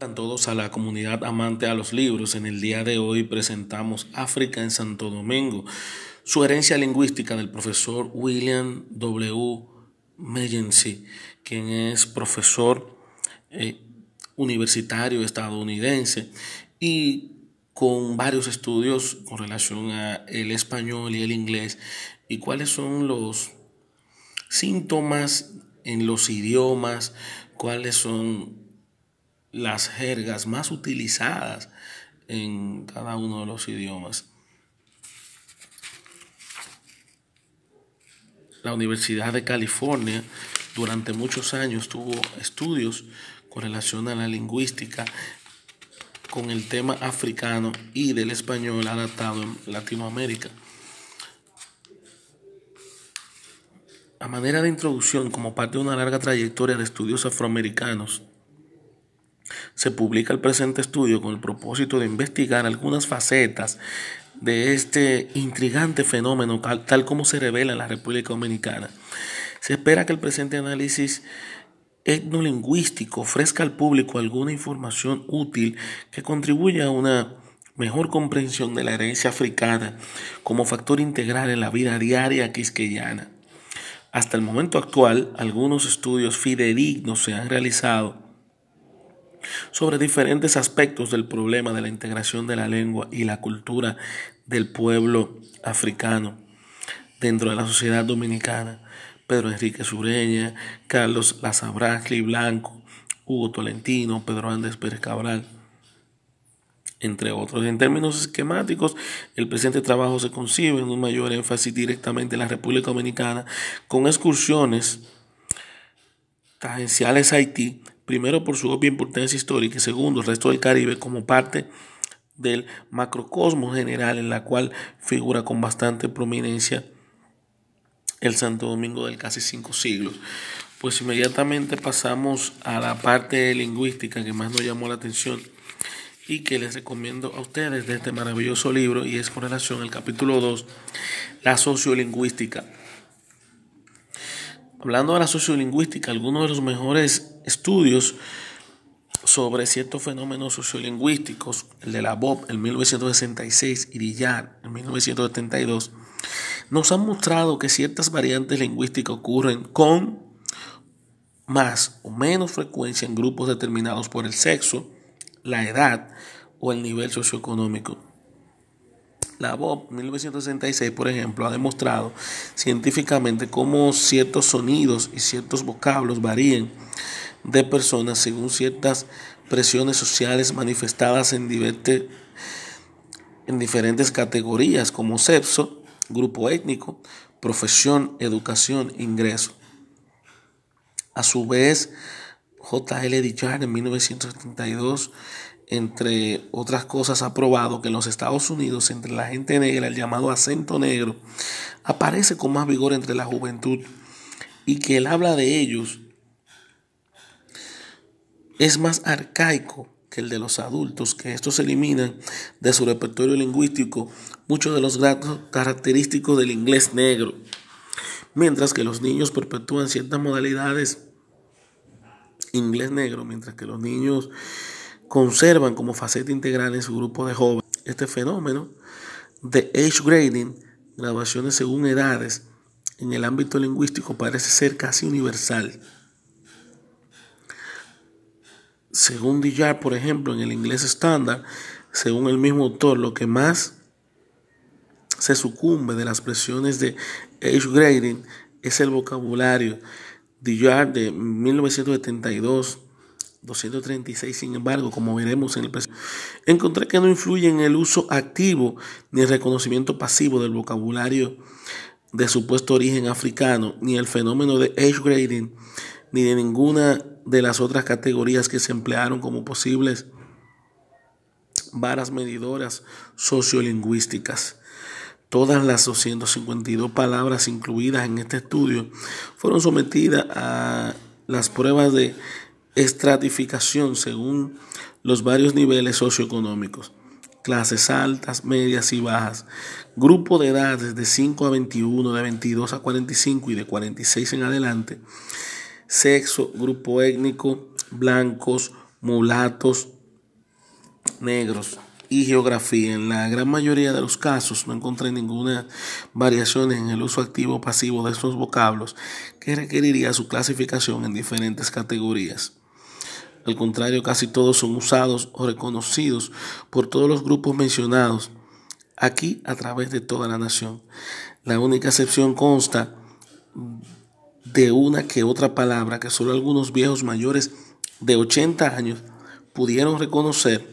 A todos a la comunidad amante a los libros. En el día de hoy presentamos África en Santo Domingo, su herencia lingüística del profesor William W. Meyensi, quien es profesor eh, universitario estadounidense y con varios estudios con relación a el español y el inglés y cuáles son los síntomas en los idiomas, cuáles son las jergas más utilizadas en cada uno de los idiomas. La Universidad de California durante muchos años tuvo estudios con relación a la lingüística con el tema africano y del español adaptado en Latinoamérica. A manera de introducción, como parte de una larga trayectoria de estudios afroamericanos se publica el presente estudio con el propósito de investigar algunas facetas de este intrigante fenómeno tal como se revela en la República Dominicana. Se espera que el presente análisis etnolingüístico ofrezca al público alguna información útil que contribuya a una mejor comprensión de la herencia africana como factor integral en la vida diaria quisqueyana. Hasta el momento actual, algunos estudios fidedignos se han realizado sobre diferentes aspectos del problema de la integración de la lengua y la cultura del pueblo africano dentro de la sociedad dominicana. Pedro Enrique Sureña, Carlos y Blanco, Hugo Tolentino, Pedro Andrés Pérez Cabral, entre otros. En términos esquemáticos, el presente trabajo se concibe en un mayor énfasis directamente en la República Dominicana con excursiones tangenciales a Haití, primero por su obvia importancia histórica y segundo el resto del Caribe como parte del macrocosmos general en la cual figura con bastante prominencia el Santo Domingo del casi cinco siglos. Pues inmediatamente pasamos a la parte lingüística que más nos llamó la atención y que les recomiendo a ustedes de este maravilloso libro y es con relación al capítulo 2, la sociolingüística. Hablando de la sociolingüística, algunos de los mejores estudios sobre ciertos fenómenos sociolingüísticos, el de la BOP en 1966 y Dillard en 1972, nos han mostrado que ciertas variantes lingüísticas ocurren con más o menos frecuencia en grupos determinados por el sexo, la edad o el nivel socioeconómico. La Bob, 1966, por ejemplo, ha demostrado científicamente cómo ciertos sonidos y ciertos vocablos varían de personas según ciertas presiones sociales manifestadas en, en diferentes categorías como sexo, grupo étnico, profesión, educación, ingreso. A su vez, J.L. Dillard en 1972 entre otras cosas, ha probado que en los Estados Unidos, entre la gente negra, el llamado acento negro, aparece con más vigor entre la juventud y que el habla de ellos es más arcaico que el de los adultos, que estos eliminan de su repertorio lingüístico muchos de los datos característicos del inglés negro, mientras que los niños perpetúan ciertas modalidades inglés negro, mientras que los niños conservan como faceta integral en su grupo de jóvenes este fenómeno de age grading, graduaciones según edades, en el ámbito lingüístico parece ser casi universal. Según Dillard, por ejemplo, en el inglés estándar, según el mismo autor, lo que más se sucumbe de las presiones de age grading es el vocabulario. Dillard de 1972 236, sin embargo, como veremos en el presente, encontré que no influye en el uso activo ni el reconocimiento pasivo del vocabulario de supuesto origen africano, ni el fenómeno de age grading, ni de ninguna de las otras categorías que se emplearon como posibles varas medidoras sociolingüísticas. Todas las 252 palabras incluidas en este estudio fueron sometidas a las pruebas de estratificación según los varios niveles socioeconómicos, clases altas, medias y bajas, grupo de edades de 5 a 21, de 22 a 45 y de 46 en adelante, sexo, grupo étnico, blancos, mulatos, negros y geografía. En la gran mayoría de los casos no encontré ninguna variación en el uso activo o pasivo de estos vocablos que requeriría su clasificación en diferentes categorías. Al contrario, casi todos son usados o reconocidos por todos los grupos mencionados, aquí a través de toda la nación. La única excepción consta de una que otra palabra que solo algunos viejos mayores de 80 años pudieron reconocer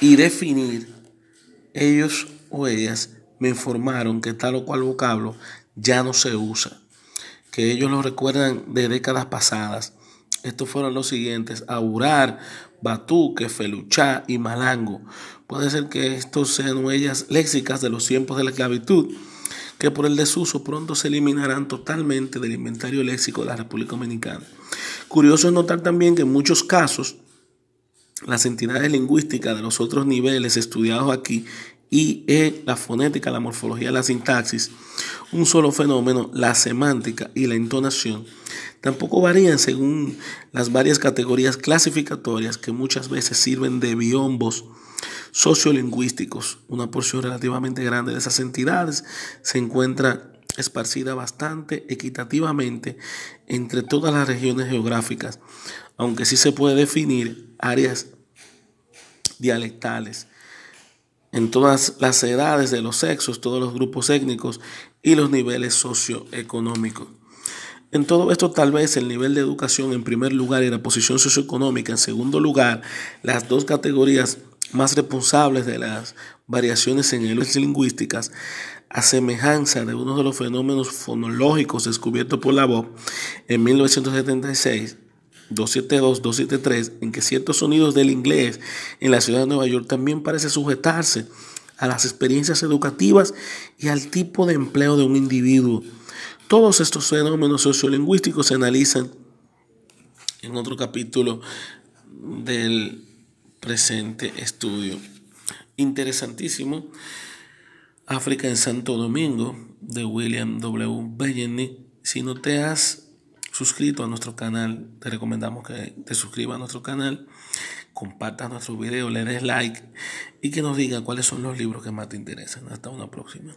y definir. Ellos o ellas me informaron que tal o cual vocablo ya no se usa que ellos lo recuerdan de décadas pasadas. Estos fueron los siguientes: Aurar, Batuque, Feluchá y Malango. Puede ser que estos sean huellas léxicas de los tiempos de la esclavitud, que por el desuso pronto se eliminarán totalmente del inventario léxico de la República Dominicana. Curioso es notar también que en muchos casos las entidades lingüísticas de los otros niveles estudiados aquí y E, la fonética, la morfología, la sintaxis, un solo fenómeno, la semántica y la entonación, tampoco varían según las varias categorías clasificatorias que muchas veces sirven de biombos sociolingüísticos. Una porción relativamente grande de esas entidades se encuentra esparcida bastante equitativamente entre todas las regiones geográficas, aunque sí se puede definir áreas dialectales en todas las edades de los sexos, todos los grupos étnicos y los niveles socioeconómicos. En todo esto tal vez el nivel de educación en primer lugar y la posición socioeconómica en segundo lugar, las dos categorías más responsables de las variaciones en el lingüísticas, a semejanza de uno de los fenómenos fonológicos descubiertos por la voz en 1976, 272, 273, en que ciertos sonidos del inglés en la ciudad de Nueva York también parece sujetarse a las experiencias educativas y al tipo de empleo de un individuo. Todos estos fenómenos sociolingüísticos se analizan en otro capítulo del presente estudio. Interesantísimo. África en Santo Domingo de William W. Bellini. Si no te has suscrito a nuestro canal, te recomendamos que te suscribas a nuestro canal, compartas nuestro video, le des like y que nos diga cuáles son los libros que más te interesan. Hasta una próxima.